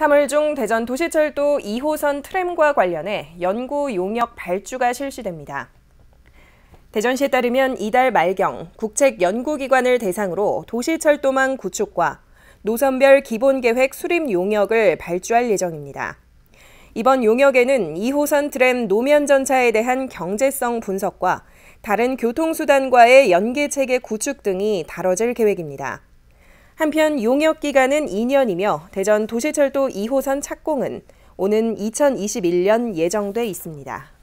3월 중 대전 도시철도 2호선 트램과 관련해 연구 용역 발주가 실시됩니다. 대전시에 따르면 이달 말경 국책연구기관을 대상으로 도시철도망 구축과 노선별 기본계획 수립 용역을 발주할 예정입니다. 이번 용역에는 2호선 트램 노면 전차에 대한 경제성 분석과 다른 교통수단과의 연계체계 구축 등이 다뤄질 계획입니다. 한편 용역 기간은 2년이며 대전 도시철도 2호선 착공은 오는 2021년 예정돼 있습니다.